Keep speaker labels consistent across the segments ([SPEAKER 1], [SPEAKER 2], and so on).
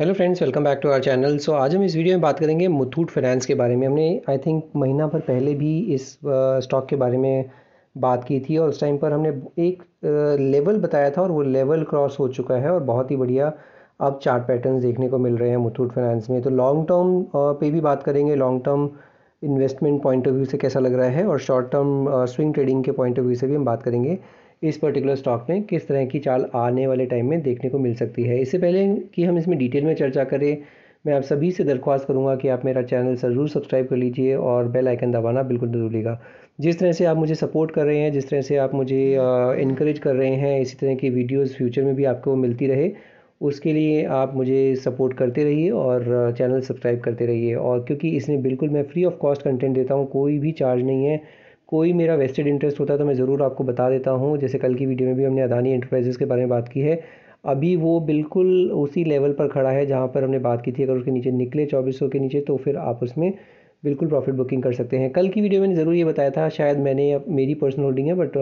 [SPEAKER 1] hello friends welcome back to our channel so आज हम इस वीडियो में बात करेंगे मुथूट फाइनेंस के बारे में हमने आई थिंक महीना भर पहले भी इस स्टॉक के बारे में बात की थी और उस टाइम पर हमने एक लेवल बताया था और वो लेवल क्रॉस हो चुका है और बहुत ही बढ़िया अब चार्ट पैटर्न देखने को मिल रहे हैं मुथूट फाइनेंस में तो लॉन्ग टर्म पे भी बात करेंगे long term investment point of view से कैसा लग रहा है और शॉर्ट टर्म स्विंग ट्रेडिंग के पॉइंट ऑफ व्यू से भी हम बात करेंगे इस पर्टिकुलर स्टॉक में किस तरह की चाल आने वाले टाइम में देखने को मिल सकती है इससे पहले कि हम इसमें डिटेल में चर्चा करें मैं आप सभी से दरख्वास्त करूँगा कि आप मेरा चैनल ज़रूर सब्सक्राइब कर लीजिए और बेल आइकन दबाना बिल्कुल जरूरीगा जिस तरह से आप मुझे सपोर्ट कर रहे हैं जिस तरह से आप मुझे इनक्रेज कर रहे हैं इसी तरह की वीडियोज़ फ्यूचर में भी आपको मिलती रहे उसके लिए आप मुझे सपोर्ट करते रहिए और चैनल सब्सक्राइब करते रहिए और क्योंकि इसमें बिल्कुल मैं फ्री ऑफ कॉस्ट कंटेंट देता हूँ कोई भी चार्ज नहीं है कोई मेरा वेस्टेड इंटरेस्ट होता तो मैं ज़रूर आपको बता देता हूँ जैसे कल की वीडियो में भी हमने अदानी इंटरप्राइजेस के बारे में बात की है अभी वो बिल्कुल उसी लेवल पर खड़ा है जहाँ पर हमने बात की थी अगर उसके नीचे निकले चौबीस के नीचे तो फिर आप उसमें बिल्कुल प्रॉफिट बुकिंग कर सकते हैं कल की वीडियो में ज़रूर ये बताया था शायद मैंने मेरी पर्सनल होल्डिंग है बट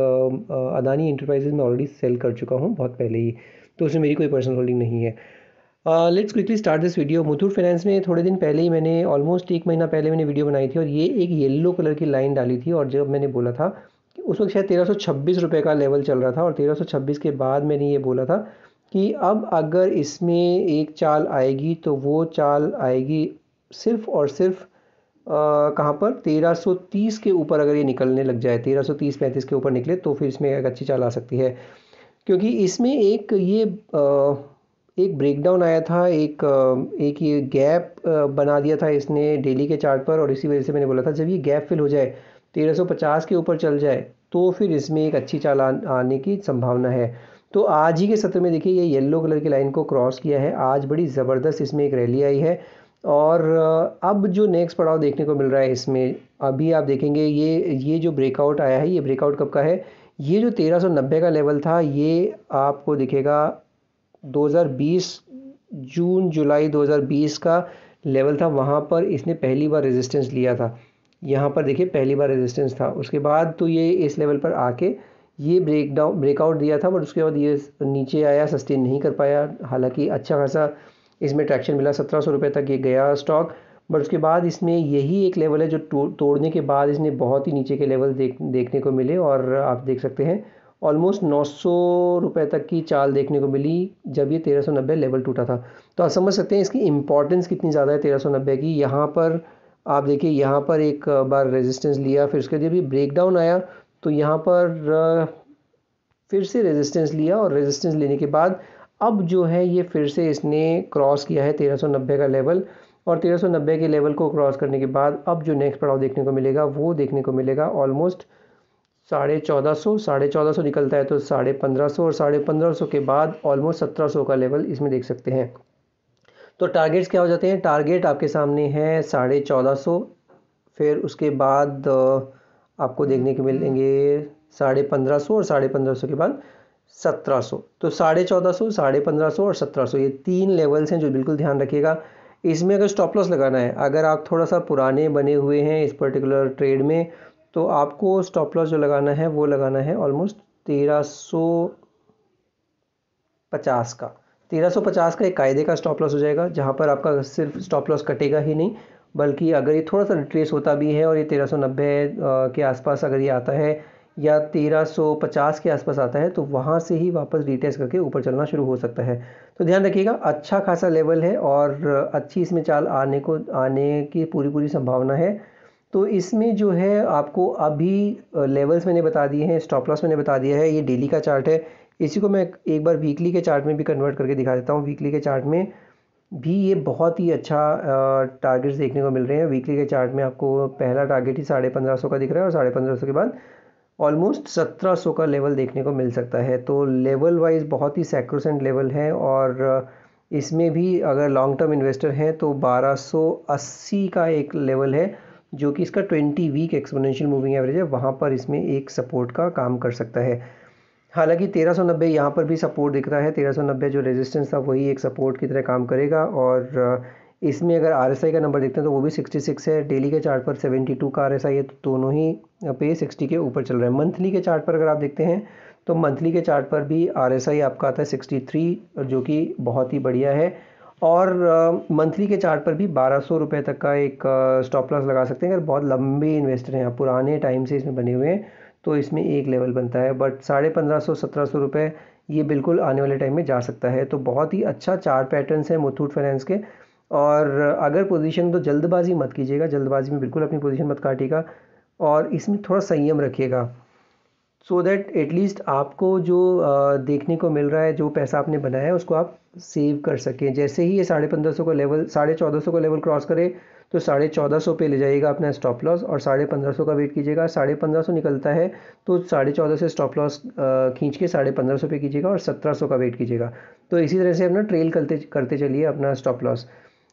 [SPEAKER 1] अदानी इंटरप्राइजेज में ऑलरेडी सेल कर चुका हूँ बहुत पहले ही तो उसमें मेरी कोई पर्सनल होल्डिंग नहीं है let's quickly start this video Muthoot Finance में थोड़े दिन पहले ही मैंने ऑलमोस्ट एक महीना पहले मैंने वीडियो बनाई थी और ये एक येलो कलर की लाइन डाली थी और जब मैंने बोला था कि उस वक्त शायद तेरह रुपए का लेवल चल रहा था और तेरह के बाद मैंने ये बोला था कि अब अगर इसमें एक चाल आएगी तो वो चाल आएगी सिर्फ और सिर्फ uh, कहाँ पर 1330 के ऊपर अगर ये निकलने लग जाए 1330 35 के ऊपर निकले तो फिर इसमें एक अच्छी चाल आ सकती है क्योंकि इसमें एक ये आ, uh, एक ब्रेकडाउन आया था एक एक ये गैप बना दिया था इसने डेली के चार्ट पर और इसी वजह से मैंने बोला था जब ये गैप फिल हो जाए 1350 के ऊपर चल जाए तो फिर इसमें एक अच्छी चाल आने की संभावना है तो आज ही के सत्र में देखिए ये येलो कलर की लाइन को क्रॉस किया है आज बड़ी ज़बरदस्त इसमें एक रैली आई है और अब जो नेक्स्ट पड़ाव देखने को मिल रहा है इसमें अभी आप देखेंगे ये ये जो ब्रेकआउट आया है ये ब्रेकआउट कब का है ये जो 1390 का लेवल था ये आपको दिखेगा 2020 जून जुलाई 2020 का लेवल था वहाँ पर इसने पहली बार रेजिस्टेंस लिया था यहाँ पर देखिए पहली बार रेजिस्टेंस था उसके बाद तो ये इस लेवल पर आके ये ब्रेक डाउन ब्रेकआउट दिया था बट उसके बाद ये नीचे आया सस्टेन नहीं कर पाया हालांकि अच्छा खासा इसमें ट्रैक्शन मिला सत्रह सौ रुपये तक ये गया स्टॉक बट उसके बाद इसमें यही एक लेवल है जो तो, तोड़ने के बाद इसने बहुत ही नीचे के लेवल देख देखने को मिले और आप देख सकते हैं ऑलमोस्ट नौ सौ रुपये तक की चाल देखने को मिली जब ये तेरह सौ नब्बे लेवल टूटा था तो आप समझ सकते हैं इसकी इंपॉर्टेंस कितनी ज़्यादा है तेरह सौ नब्बे की यहाँ पर आप देखिए यहाँ पर एक बार रेजिस्टेंस लिया फिर उसके जब ये ब्रेक डाउन आया तो यहाँ पर फिर से रेजिस्टेंस लिया और रेजिस्टेंस लेने के बाद अब जो है ये फिर से इसने क्रॉस किया है 1390 का लेवल और 1390 के लेवल को क्रॉस करने के बाद अब जो नेक्स्ट पड़ाव देखने को मिलेगा वो देखने को मिलेगा ऑलमोस्ट साढ़े चौदह सौ साढ़े चौदह सौ निकलता है तो साढ़े पंद्रह सौ और साढ़े पंद्रह सौ के बाद ऑलमोस्ट सत्रह सौ का लेवल इसमें देख सकते हैं तो टारगेट्स क्या हो जाते हैं टारगेट आपके सामने है साढ़े चौदह सौ फिर उसके बाद आपको देखने को मिलेंगे साढ़े पंद्रह सौ और साढ़े पंद्रह सौ के बाद सत्रह सौ तो साढ़े चौदह सौ साढ़े पंद्रह सौ और सत्रह सौ ये तीन लेवल्स हैं जो बिल्कुल ध्यान रखिएगा इसमें अगर स्टॉप लॉस लगाना है अगर आप थोड़ा सा पुराने बने हुए हैं इस पर्टिकुलर ट्रेड में तो आपको स्टॉप लॉस जो लगाना है वो लगाना है ऑलमोस्ट तेरह सौ पचास का तेरह सौ पचास का एक कायदे का स्टॉप लॉस हो जाएगा जहाँ पर आपका सिर्फ स्टॉप लॉस कटेगा ही नहीं बल्कि अगर ये थोड़ा सा रिट्रेस होता भी है और ये तेरह सौ नब्बे के आसपास अगर ये आता है या तेरह सौ पचास के आसपास आता है तो वहाँ से ही वापस रिटेस करके ऊपर चलना शुरू हो सकता है तो ध्यान रखिएगा अच्छा खासा लेवल है और अच्छी इसमें चाल आने को आने की पूरी पूरी संभावना है तो इसमें जो है आपको अभी लेवल्स मैंने बता दिए हैं स्टॉप लॉस मैंने बता दिया है ये डेली का चार्ट है इसी को मैं एक बार वीकली के चार्ट में भी कन्वर्ट करके दिखा देता हूँ वीकली के चार्ट में भी ये बहुत ही अच्छा टारगेट्स देखने को मिल रहे हैं वीकली के चार्ट में आपको पहला टारगेट ही साढ़े पंद्रह सौ का दिख रहा है और साढ़े पंद्रह सौ के बाद ऑलमोस्ट सत्रह सौ का लेवल देखने को मिल सकता है तो लेवल वाइज बहुत ही सैक्रोसेंट लेवल है और इसमें भी अगर लॉन्ग टर्म इन्वेस्टर हैं तो बारह सौ अस्सी का एक लेवल है जो कि इसका twenty week exponential moving average है वहाँ पर इसमें एक सपोर्ट का काम कर सकता है हालांकि 1390 यहाँ पर भी सपोर्ट दिख रहा है 1390 जो रेजिस्टेंस था वही एक सपोर्ट की तरह काम करेगा और इसमें अगर आर का नंबर देखते हैं तो वो भी 66 है डेली के चार्ट पर 72 का आर है तो दोनों ही पे 60 के ऊपर चल रहा है मंथली के चार्ट पर अगर आप देखते हैं तो मंथली के चार्ट पर भी आर आपका आता है 63 जो कि बहुत ही बढ़िया है और मंथली के चार्ट पर भी बारह सौ रुपये तक का एक स्टॉप लॉस लगा सकते हैं अगर बहुत लंबे इन्वेस्टर हैं आप पुराने टाइम से इसमें बने हुए हैं तो इसमें एक लेवल बनता है बट साढ़े पंद्रह सौ सत्रह सौ रुपये ये बिल्कुल आने वाले टाइम में जा सकता है तो बहुत ही अच्छा चार्ट पैटर्नस है मुथूट फाइनेंस के और अगर पोजीशन तो जल्दबाजी मत कीजिएगा जल्दबाजी में बिल्कुल अपनी पोजीशन मत काटिएगा और इसमें थोड़ा संयम रखिएगा सो दैट एटलीस्ट आपको जो देखने को मिल रहा है जो पैसा आपने बनाया है उसको आप सेव कर सकें जैसे ही ये साढ़े पंद्रह सौ का लेवल साढ़े चौदह सौ का लेवल क्रॉस करे तो साढ़े चौदह सौ पे ले जाइएगा अपना स्टॉप लॉस और साढ़े पंद्रह सौ का वेट कीजिएगा साढ़े पंद्रह सौ निकलता है तो साढ़े चौदह से स्टॉप लॉस खींच के साढ़े पंद्रह सौ पे कीजिएगा और सत्रह सौ का वेट कीजिएगा तो इसी तरह से अपना ट्रेल करते करते चलिए अपना स्टॉप लॉस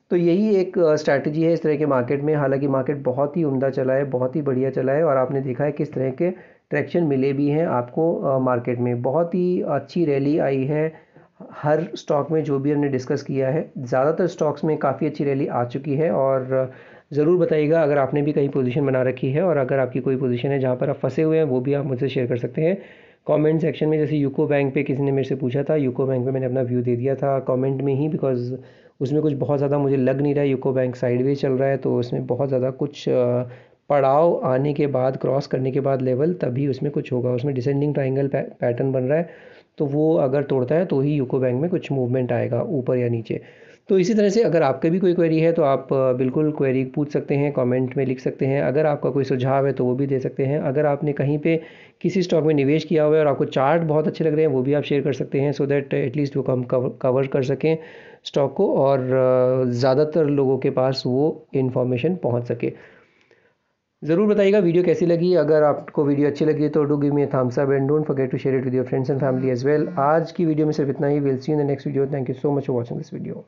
[SPEAKER 1] तो यही एक स्ट्रैटेजी है इस तरह के मार्केट में हालांकि मार्केट बहुत ही उमदा चला है बहुत ही बढ़िया चला है और आपने देखा है किस तरह के ट्रैक्शन मिले भी हैं आपको मार्केट में बहुत ही अच्छी रैली आई है हर स्टॉक में जो भी हमने डिस्कस किया है ज़्यादातर स्टॉक्स में काफ़ी अच्छी रैली आ चुकी है और ज़रूर बताइएगा अगर आपने भी कहीं पोजीशन बना रखी है और अगर आपकी कोई पोजीशन है जहाँ पर आप फंसे हुए हैं वो भी आप मुझसे शेयर कर सकते हैं कमेंट सेक्शन में जैसे यूको बैंक पे किसी ने मेरे से पूछा था यूको बैंक पे मैंने अपना व्यू दे दिया था कमेंट में ही बिकॉज उसमें कुछ बहुत ज़्यादा मुझे लग नहीं रहा है यूको बैंक साइडवेज चल रहा है तो उसमें बहुत ज़्यादा कुछ पड़ाव आने के बाद क्रॉस करने के बाद लेवल तभी उसमें कुछ होगा उसमें डिसेंडिंग ट्राइंगल पैटर्न बन रहा है तो वो अगर तोड़ता है तो ही यूको बैंक में कुछ मूवमेंट आएगा ऊपर या नीचे तो इसी तरह से अगर आपके भी कोई क्वेरी है तो आप बिल्कुल क्वेरी पूछ सकते हैं कमेंट में लिख सकते हैं अगर आपका कोई सुझाव है तो वो भी दे सकते हैं अगर आपने कहीं पे किसी स्टॉक में निवेश किया हुआ है और आपको चार्ट बहुत अच्छे लग रहे हैं वो भी आप शेयर कर सकते हैं सो दैट एटलीस्ट वो कम कवर कर सकें स्टॉक को और ज़्यादातर लोगों के पास वो इन्फॉर्मेशन पहुँच सके ज़रूर बताइएगा वीडियो कैसी लगी अगर आपको वीडियो अच्छी लगी तो do give me thumbs up and don't forget to share it with your friends and family as well आज की वीडियो में सिर्फ इतना ही will see in the next video thank you so much for watching this video